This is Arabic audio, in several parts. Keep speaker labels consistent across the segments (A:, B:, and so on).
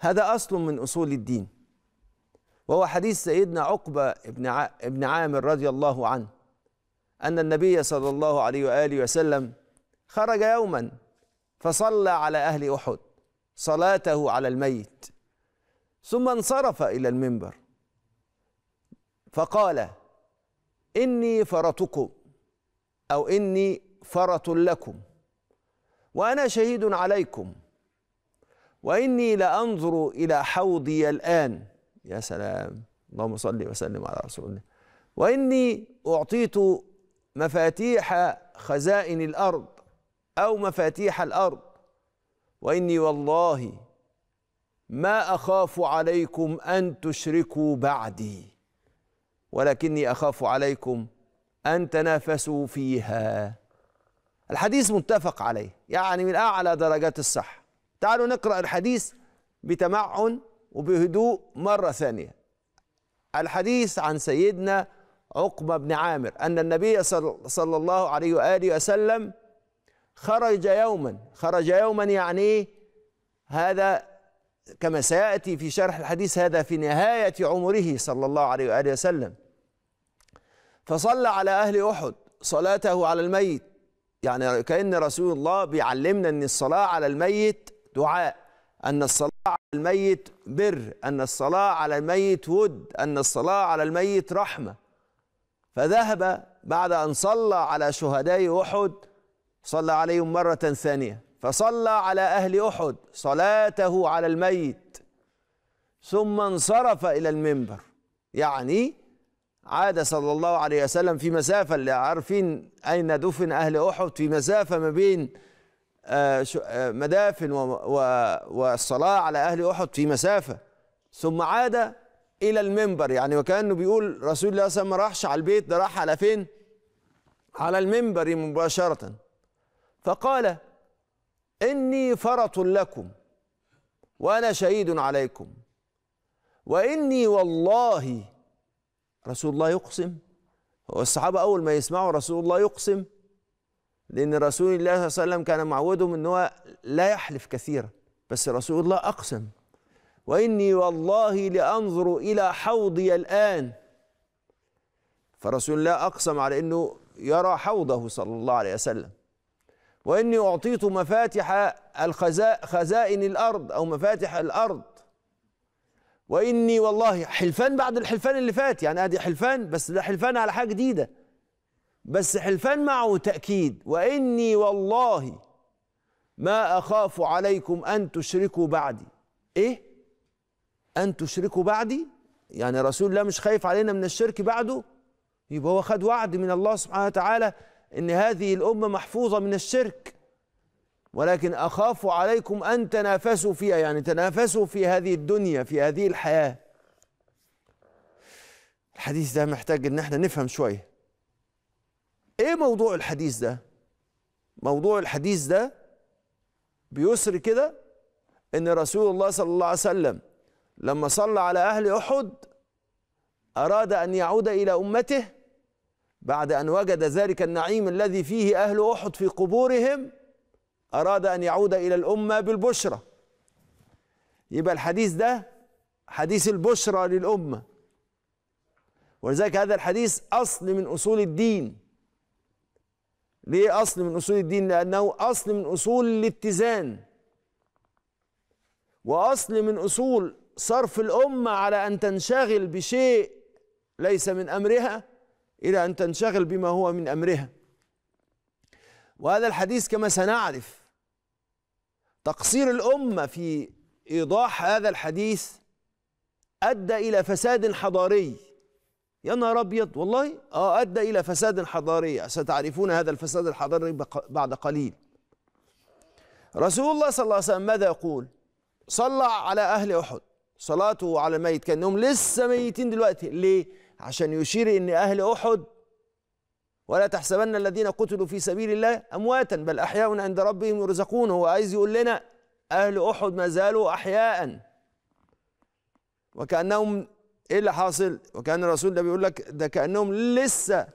A: هذا أصل من أصول الدين وهو حديث سيدنا عقبة ابن عامر رضي الله عنه أن النبي صلى الله عليه وآله وسلم خرج يوما فصلى على أهل أحد صلاته على الميت ثم انصرف إلى المنبر فقال إني فرتكم أو إني فرة لكم وأنا شهيد عليكم وإني لأنظر إلى حوضي الآن يا سلام اللهم صل وسلم على رسول الله وإني أعطيت مفاتيح خزائن الأرض أو مفاتيح الأرض وإني والله ما أخاف عليكم أن تشركوا بعدي ولكني أخاف عليكم أن تنافسوا فيها الحديث متفق عليه يعني من أعلى درجات الصحة تعالوا نقرأ الحديث بتمعن وبهدوء مرة ثانية الحديث عن سيدنا عقبة بن عامر أن النبي صلى الله عليه وآله وسلم خرج يوما خرج يوما يعني هذا كما سيأتي في شرح الحديث هذا في نهاية عمره صلى الله عليه وآله وسلم فصلى على أهل أحد صلاته على الميت يعني كأن رسول الله بيعلمنا أن الصلاة على الميت دعاء أن الصلاة على الميت بر أن الصلاة على الميت ود أن الصلاة على الميت رحمة فذهب بعد أن صلى على شهداء أحد صلى عليهم مرة ثانية فصلى على أهل أحد صلاته على الميت ثم انصرف إلى المنبر يعني عاد صلى الله عليه وسلم في مسافة اللي عارفين أين دفن أهل أحد في مسافة ما بين آه، آه، مدافن والصلاة على أهل أحد في مسافة ثم عاد إلى المنبر يعني وكأنه بيقول رسول الله صلى الله عليه وسلم ما راحش على البيت ده راح على فين؟ على المنبر مباشرة فقال إني فرط لكم وأنا شهيد عليكم وإني والله رسول الله يقسم والصحابة أول ما يسمعوا رسول الله يقسم لأن رسول الله صلى الله عليه وسلم كان معودهم أن هو لا يحلف كثيرا بس رسول الله أقسم وإني والله لأنظر إلى حوضي الآن فرسول الله أقسم على أنه يرى حوضه صلى الله عليه وسلم وإني أعطيت مفاتح خزائن الأرض أو مفاتح الأرض وإني والله حلفان بعد الحلفان اللي فات يعني أدي حلفان بس ده حلفان على حاجة جديدة بس حلفان معه تأكيد وإني والله ما أخاف عليكم أن تشركوا بعدي إيه؟ أن تشركوا بعدي؟ يعني رسول الله مش خايف علينا من الشرك بعده؟ يبقى هو خد وعد من الله سبحانه وتعالى إن هذه الأمة محفوظة من الشرك ولكن أخاف عليكم أن تنافسوا فيها يعني تنافسوا في هذه الدنيا في هذه الحياة الحديث ده محتاج إن احنا نفهم شوية ايه موضوع الحديث ده موضوع الحديث ده بيسر كده ان رسول الله صلى الله عليه وسلم لما صلى على اهل احد اراد ان يعود الى امته بعد ان وجد ذلك النعيم الذي فيه اهل احد في قبورهم اراد ان يعود الى الامه بالبشرى يبقى الحديث ده حديث البشرى للامه ولذلك هذا الحديث اصل من اصول الدين ليه أصل من أصول الدين لأنه أصل من أصول الاتزان وأصل من أصول صرف الأمة على أن تنشغل بشيء ليس من أمرها إلى أن تنشغل بما هو من أمرها وهذا الحديث كما سنعرف تقصير الأمة في إيضاح هذا الحديث أدى إلى فساد حضاري يا نهار ابيض والله اه ادى الى فساد حضاري ستعرفون هذا الفساد الحضاري بعد قليل رسول الله صلى الله عليه وسلم ماذا يقول صلى على اهل احد صلاته على الميت كانهم لسه ميتين دلوقتي ليه عشان يشير ان اهل احد ولا تحسبن الذين قتلوا في سبيل الله امواتا بل احياء عند ربهم يرزقون هو عايز يقول لنا اهل احد ما زالوا احياء وكانهم ايه اللي حاصل وكان الرسول ده بيقول لك ده كانهم لسه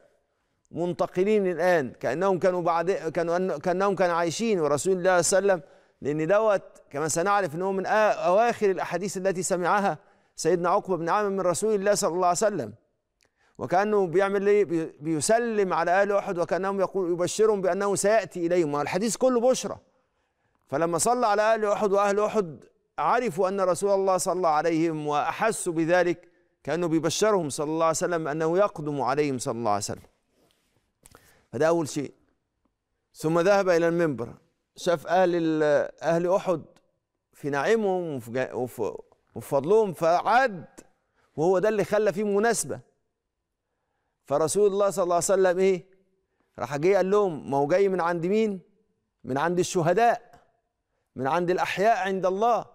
A: منتقلين الان كانهم كانوا بعد كانوا كانهم كانوا عايشين ورسول الله صلى الله عليه وسلم لان دوت كما سنعرف ان هو من اواخر الاحاديث التي سمعها سيدنا عقبه بن عامر من رسول الله صلى الله عليه وسلم وكانه بيعمل ايه بيسلم على اهل احد وكانهم يقول يبشرهم بانه سياتي اليهم الحديث كله بشرى فلما صلى على اهل احد واهل احد عرفوا ان رسول الله صلى الله عليهم واحسوا بذلك كأنه بيبشرهم صلى الله عليه وسلم أنه يقدم عليهم صلى الله عليه وسلم فده أول شيء ثم ذهب إلى المنبر شاف أهل أهل أحد في نعيمهم وفي فضلهم فعد وهو ده اللي خلى فيه مناسبة فرسول الله صلى الله عليه وسلم إيه راح جاي قال لهم ما هو جاي من عند مين من عند الشهداء من عند الأحياء عند الله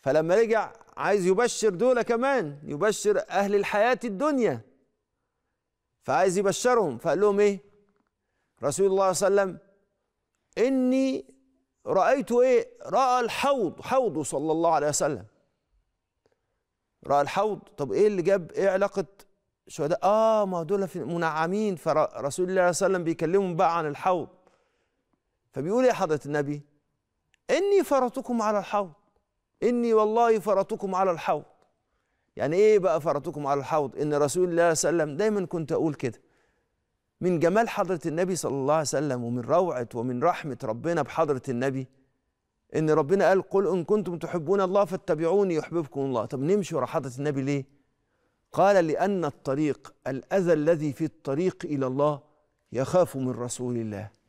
A: فلما رجع عايز يبشر دول كمان يبشر أهل الحياة الدنيا فعايز يبشرهم فقال لهم إيه رسول الله صلى الله عليه وسلم إني رأيت إيه رأى الحوض حوضه صلى الله عليه وسلم رأى الحوض طب إيه اللي جاب إيه علاقة شهداء آه ما دول منعمين فرسول الله صلى الله عليه وسلم بيكلمهم بقى عن الحوض فبيقول يا إيه حضرة النبي إني فرطكم على الحوض إني والله فرطكم على الحوض يعني إيه بقى فرطكم على الحوض إن رسول الله صلى الله عليه وسلم دايما كنت أقول كده من جمال حضرة النبي صلى الله عليه وسلم ومن روعة ومن رحمة ربنا بحضرة النبي إن ربنا قال قل إن كنتم تحبون الله فاتبعوني يحببكم الله طب نمشي ورا حضرة النبي ليه؟ قال لأن الطريق الأذى الذي في الطريق إلى الله يخاف من رسول الله